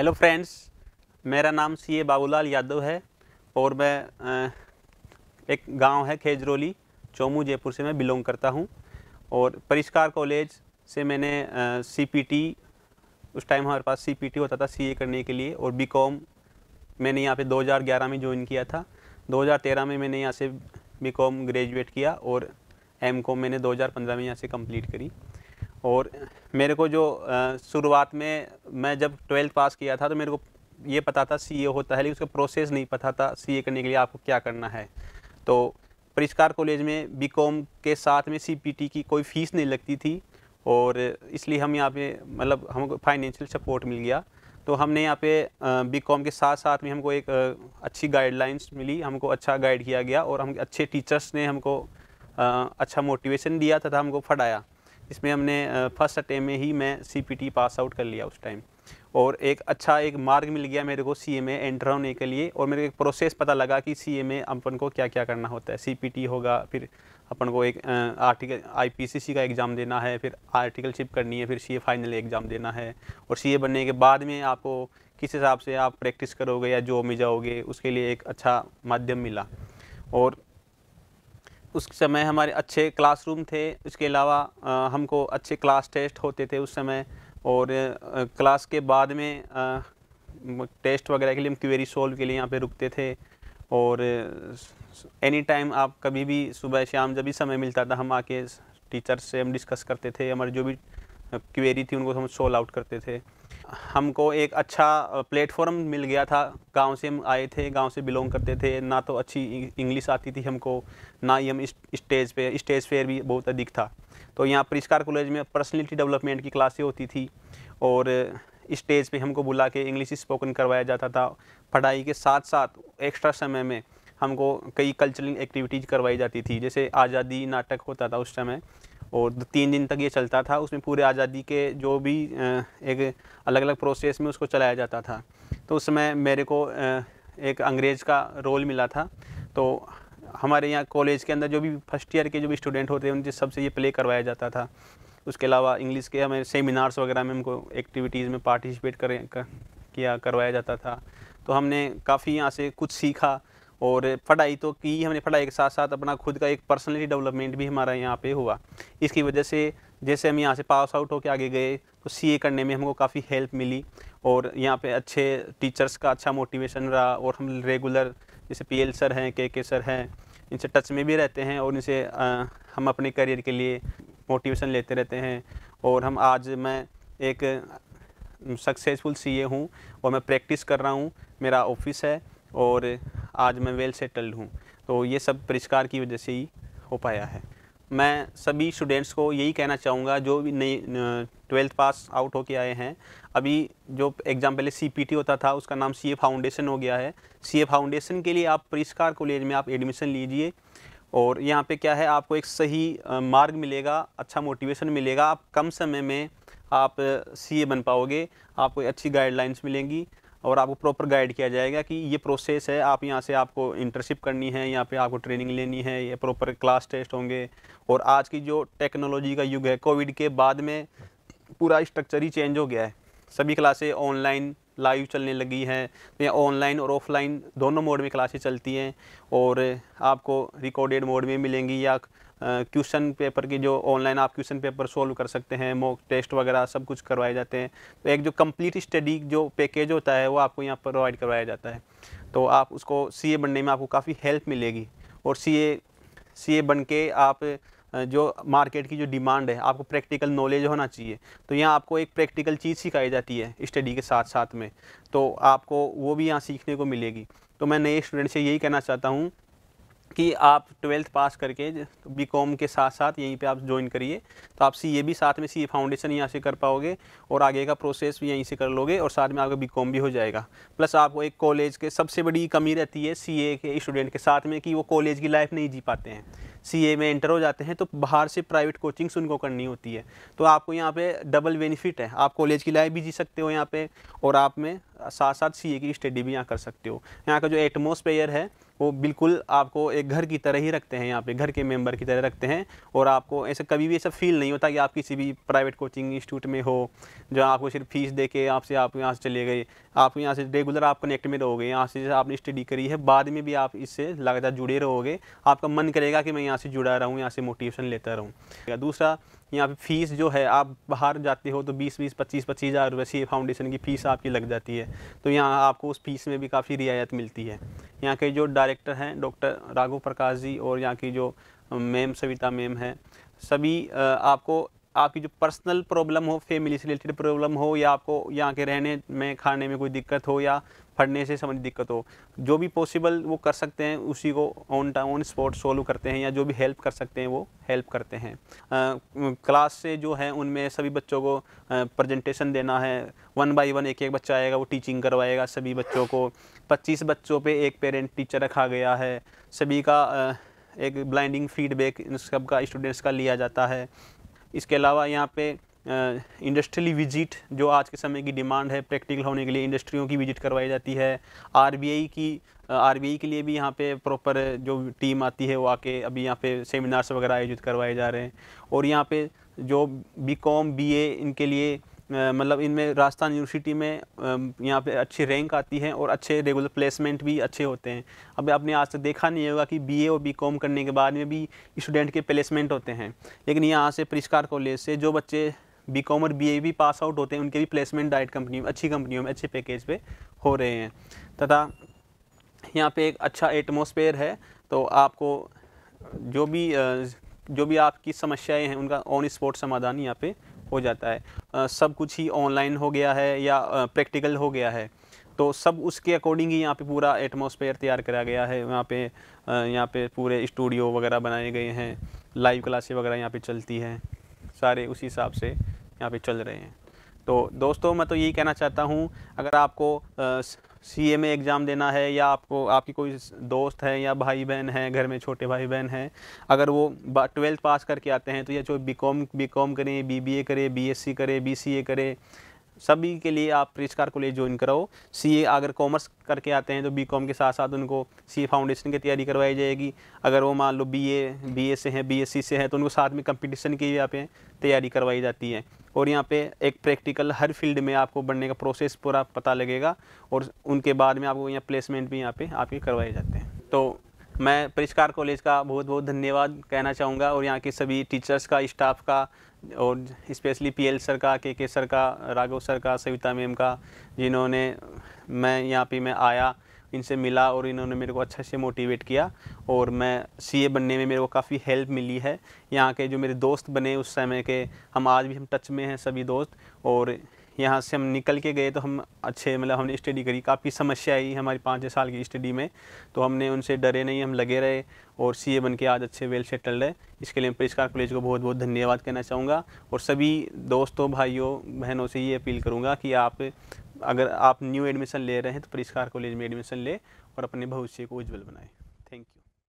hello friends मेरा नाम सी ए बाबूलाल यादव है और मैं एक गांव है खेजरोली चोमू जयपुर से मैं बिलोंग करता हूं और परिष्कार कॉलेज से मैंने सीपीटी उस टाइम हमारे पास सीपीटी होता था सीए करने के लिए और बीकॉम मैंने यहाँ पे 2011 में ज्वाइन किया था 2013 में मैंने यहाँ से बीकॉम ग्रेजुएट किया और एम मैंने दो में यहाँ से कम्प्लीट करी और मेरे को जो शुरुआत में मैं जब ट्वेल्थ पास किया था तो मेरे को ये पता था सी होता है लेकिन उसका प्रोसेस नहीं पता था सी करने के लिए आपको क्या करना है तो परिष्कार कॉलेज में बीकॉम के साथ में सीपीटी की कोई फीस नहीं लगती थी और इसलिए हम यहाँ पे मतलब हमको फाइनेंशियल सपोर्ट मिल गया तो हमने यहाँ पे बीकॉम के साथ साथ में हमको एक अच्छी गाइडलाइंस मिली हमको अच्छा गाइड किया गया और हम अच्छे टीचर्स ने हमको अच्छा मोटिवेशन दिया तथा हमको फटाया इसमें हमने फर्स्ट अटेम्प में ही मैं सी पास आउट कर लिया उस टाइम और एक अच्छा एक मार्ग मिल गया मेरे को सी एम एंटर होने के लिए और मेरे को एक प्रोसेस पता लगा कि सी एम अपन को क्या क्या करना होता है सी होगा फिर अपन को एक आर्टिकल आईपीसीसी का एग्ज़ाम देना है फिर आर्टिकलशिप करनी है फिर सी फाइनल एग्ज़ाम देना है और सी बनने के बाद में आपको किस हिसाब से आप प्रैक्टिस करोगे या जॉब में जाओगे उसके लिए एक अच्छा माध्यम मिला और उस समय हमारे अच्छे क्लासरूम थे उसके अलावा हमको अच्छे क्लास टेस्ट होते थे उस समय और क्लास के बाद में टेस्ट वगैरह के लिए हम क्वेरी सोल्व के लिए यहाँ पे रुकते थे और एनी टाइम आप कभी भी सुबह शाम जब भी समय मिलता था हम आके टीचर से हम डिस्कस करते थे हमारी जो भी क्वेरी थी उनको हम सोल्व आउट करते थे हमको एक अच्छा प्लेटफॉर्म मिल गया था गांव से हम आए थे गांव से बिलोंग करते थे ना तो अच्छी इंग्लिश आती थी हमको ना ही हम स्टेज पे स्टेज फेयर भी बहुत अधिक था तो यहाँ परिष्कार कॉलेज में पर्सनलिटी डेवलपमेंट की क्लासें होती थी और स्टेज पे हमको बुला के इंग्लिश स्पोकन करवाया जाता था पढ़ाई के साथ साथ एक्स्ट्रा समय में हमको कई कल्चरल एक्टिविटीज़ करवाई जाती थी जैसे आज़ादी नाटक होता था उस समय और तीन दिन तक ये चलता था उसमें पूरे आज़ादी के जो भी एक अलग अलग प्रोसेस में उसको चलाया जाता था तो उस समय मेरे को एक अंग्रेज़ का रोल मिला था तो हमारे यहाँ कॉलेज के अंदर जो भी फर्स्ट ईयर के जो भी स्टूडेंट होते हैं उनसे सबसे ये प्ले करवाया जाता था उसके अलावा इंग्लिश के हमें सेमिनार्स वगैरह में हमको एक्टिविटीज़ में पार्टिसिपेट कर किया करवाया जाता था तो हमने काफ़ी यहाँ से कुछ सीखा और पढ़ाई तो की हमने पढ़ाई के साथ साथ अपना खुद का एक पर्सनलिटी डेवलपमेंट भी हमारा यहाँ पे हुआ इसकी वजह से जैसे हम यहाँ से पास आउट होकर आगे गए तो सीए करने में हमको काफ़ी हेल्प मिली और यहाँ पे अच्छे टीचर्स का अच्छा मोटिवेशन रहा और हम रेगुलर जैसे पी सर हैं के के सर हैं इनसे टच में भी रहते हैं और इनसे हम अपने करियर के लिए मोटिवेशन लेते रहते हैं और हम आज मैं एक सक्सेसफुल सीए हूँ और मैं प्रैक्टिस कर रहा हूँ मेरा ऑफिस है और आज मैं वेल सेटल्ड हूँ तो ये सब परिष्कार की वजह से ही हो पाया है मैं सभी स्टूडेंट्स को यही कहना चाहूँगा जो भी नई ट्वेल्थ पास आउट होके आए हैं अभी जो एग्ज़ाम पहले सीपीटी होता था उसका नाम सीए फाउंडेशन हो गया है सीए फाउंडेशन के लिए आप परिष्कार कॉलेज में आप एडमिशन लीजिए और यहाँ पे क्या है आपको एक सही मार्ग मिलेगा अच्छा मोटिवेशन मिलेगा आप कम समय में आप सी बन पाओगे आपको अच्छी गाइडलाइंस मिलेंगी और आपको प्रॉपर गाइड किया जाएगा कि ये प्रोसेस है आप यहाँ से आपको इंटर्नशिप करनी है यहाँ पे आपको ट्रेनिंग लेनी है ये प्रॉपर क्लास टेस्ट होंगे और आज की जो टेक्नोलॉजी का युग है कोविड के बाद में पूरा स्ट्रक्चर ही चेंज हो गया है सभी क्लासें ऑनलाइन लाइव चलने लगी हैं तो ऑनलाइन और ऑफलाइन दोनों मोड में क्लासेस चलती हैं और आपको रिकॉर्डेड मोड में मिलेंगी या क्वेश्चन पेपर की जो ऑनलाइन आप क्वेश्चन पेपर सोल्व कर सकते हैं मॉक टेस्ट वगैरह सब कुछ करवाए जाते हैं तो एक जो कंप्लीट स्टडी जो पैकेज होता है वो आपको यहाँ पर प्रोवाइड करवाया जाता है तो आप उसको सी बनने में आपको काफ़ी हेल्प मिलेगी और सी ए बन के आप जो मार्केट की जो डिमांड है आपको प्रैक्टिकल नॉलेज होना चाहिए तो यहाँ आपको एक प्रैक्टिकल चीज़ सिखाई जाती है स्टडी के साथ साथ में तो आपको वो भी यहाँ सीखने को मिलेगी तो मैं नए स्टूडेंट से यही कहना चाहता हूँ कि आप ट्वेल्थ पास करके बी कॉम के साथ साथ यहीं पे आप ज्वाइन करिए तो आप सी ए भी साथ में सी ए फाउंडेशन यहाँ से कर पाओगे और आगे का प्रोसेस भी यहीं से कर लोगे और साथ में आपका बी कॉम भी हो जाएगा प्लस आपको एक कॉलेज के सबसे बड़ी कमी रहती है सी ए के स्टूडेंट के साथ में कि वो कॉलेज की लाइफ नहीं जी पाते हैं सी ए में इंटर हो जाते हैं तो बाहर से प्राइवेट कोचिंग्स उनको करनी होती है तो आपको यहाँ पर डबल बेनिफिट है आप कॉलेज की लाइफ भी जी सकते हो यहाँ पर और आप में साथ साथ सी की स्टडी भी यहाँ कर सकते हो यहाँ का जो एटमोसफेयर है वो बिल्कुल आपको एक घर की तरह ही रखते हैं यहाँ पे घर के मेंबर की तरह रखते हैं और आपको ऐसा कभी भी ऐसा फील नहीं होता कि आप किसी भी प्राइवेट कोचिंग इंस्टीट्यूट में हो जहाँ आपको सिर्फ फीस दे के आपसे आप यहाँ से चले गए आप यहाँ से रेगुलर आप कनेक्ट में रहोगे यहाँ से जैसे आपने स्टडी करी है बाद में भी आप इससे लगातार जुड़े रहोगे आपका मन करेगा कि मैं यहाँ से जुड़ा रहूँ यहाँ से मोटिवेशन लेता रहूँ दूसरा यहाँ पे फीस जो है आप बाहर जाते हो तो 20 बीस पच्चीस पच्चीस हज़ार रुपये सी फाउंडेशन की फ़ीस आपकी लग जाती है तो यहाँ आपको उस फीस में भी काफ़ी रियायत मिलती है यहाँ के जो डायरेक्टर हैं डॉक्टर राघव प्रकाश जी और यहाँ की जो मैम सविता मैम है सभी आपको आपकी जो पर्सनल प्रॉब्लम हो फैमिली से रिलेटेड प्रॉब्लम हो या आपको यहाँ के रहने में खाने में कोई दिक्कत हो या फटने से संबंधित दिक्कत हो जो भी पॉसिबल वो कर सकते हैं उसी को ऑन ऑन स्पॉट सोल्व करते हैं या जो भी हेल्प कर सकते हैं वो हेल्प करते हैं क्लास से जो है उनमें सभी बच्चों को प्रजेंटेशन देना है वन बाई वन एक एक बच्चा आएगा वो टीचिंग करवाएगा सभी बच्चों को पच्चीस बच्चों पे एक पेरेंट टीचर रखा गया है सभी का एक ब्लाइंडिंग फीडबैक इन सबका स्टूडेंट्स का लिया जाता है इसके अलावा यहाँ पे इंडस्ट्रियल विजिट जो आज के समय की डिमांड है प्रैक्टिकल होने के लिए इंडस्ट्रियों की विजिट करवाई जाती है आरबीआई की आरबीआई के लिए भी यहाँ पे प्रॉपर जो टीम आती है वो आके अभी यहाँ पे सेमिनार्स वगैरह आयोजित करवाए जा रहे हैं और यहाँ पे जो बी कॉम बी ए इनके लिए मतलब इनमें राजस्थान यूनिवर्सिटी में यहाँ पे अच्छी रैंक आती है और अच्छे रेगुलर प्लेसमेंट भी अच्छे होते हैं अब आपने आज तक देखा नहीं होगा कि बीए और बीकॉम करने के बाद में भी स्टूडेंट के प्लेसमेंट होते हैं लेकिन यहाँ से परिष्कार कॉलेज से जो बच्चे बी कॉम और बी भी पास आउट होते हैं उनके भी प्लेसमेंट डायरेक्ट कंपनी में अच्छी कंपनियों में अच्छे पैकेज पे हो रहे हैं तथा यहाँ पे एक अच्छा एटमोसफेयर है तो आपको जो भी जो भी आपकी समस्याएं हैं उनका ऑन स्पॉट समाधान यहाँ पे हो जाता है सब कुछ ही ऑनलाइन हो गया है या प्रैक्टिकल हो गया है तो सब उसके अकॉर्डिंग ही यहाँ पे पूरा एटमोसफेयर तैयार करा गया है वहाँ पे यहाँ पे पूरे स्टूडियो वगैरह बनाए गए हैं लाइव क्लासे वगैरह यहाँ पे चलती हैं सारे उसी हिसाब से यहाँ पे चल रहे हैं तो दोस्तों मैं तो यही कहना चाहता हूँ अगर आपको सी ए में एग्ज़ाम देना है या आपको आपकी कोई दोस्त है या भाई बहन है घर में छोटे भाई बहन हैं अगर वो ट्वेल्थ पास करके आते हैं तो या जो बी कॉम बी कॉम करें बी बी ए करें बी एस सी करें बी सी ए करें सभी के लिए आप रिचकार कॉलेज ज्वाइन कराओ सी ए अगर कॉमर्स करके आते हैं तो बी कॉम के साथ साथ उनको सी ए फाउंडेशन की तैयारी करवाई जाएगी अगर वो मान लो बी ए बी एस से हैं बी एस सी से हैं तो उनको साथ में कंपटीशन की यहाँ पे तैयारी करवाई जाती है और यहाँ पे एक प्रैक्टिकल हर फील्ड में आपको बढ़ने का प्रोसेस पूरा पता लगेगा और उनके बाद में आपको यहाँ प्लेसमेंट भी यहाँ पे आपके करवाए जाते हैं तो मैं परिष्कार कॉलेज का बहुत बहुत धन्यवाद कहना चाहूँगा और यहाँ के सभी टीचर्स का स्टाफ का और स्पेशली पीएल सर का के के सर का राघव सर का सविता मैम का जिन्होंने मैं यहाँ पे मैं आया इनसे मिला और इन्होंने मेरे को अच्छे से मोटिवेट किया और मैं सीए बनने में मेरे को काफ़ी हेल्प मिली है यहाँ के जो मेरे दोस्त बने उस समय के हम आज भी हम टच में हैं सभी दोस्त और यहाँ से हम निकल के गए तो हम अच्छे मतलब हमने स्टडी करी काफ़ी समस्या आई हमारी पाँच छः साल की स्टडी में तो हमने उनसे डरे नहीं हम लगे रहे और सीए बन के आज अच्छे वेल सेटल रहे इसके लिए मैं परिष्कार कॉलेज को बहुत बहुत धन्यवाद कहना चाहूँगा और सभी दोस्तों भाइयों बहनों से ये अपील करूँगा कि आप अगर आप न्यू एडमिशन ले रहे हैं तो परिष्कार कॉलेज में एडमिशन ले और अपने भविष्य को उज्जवल बनाएं थैंक यू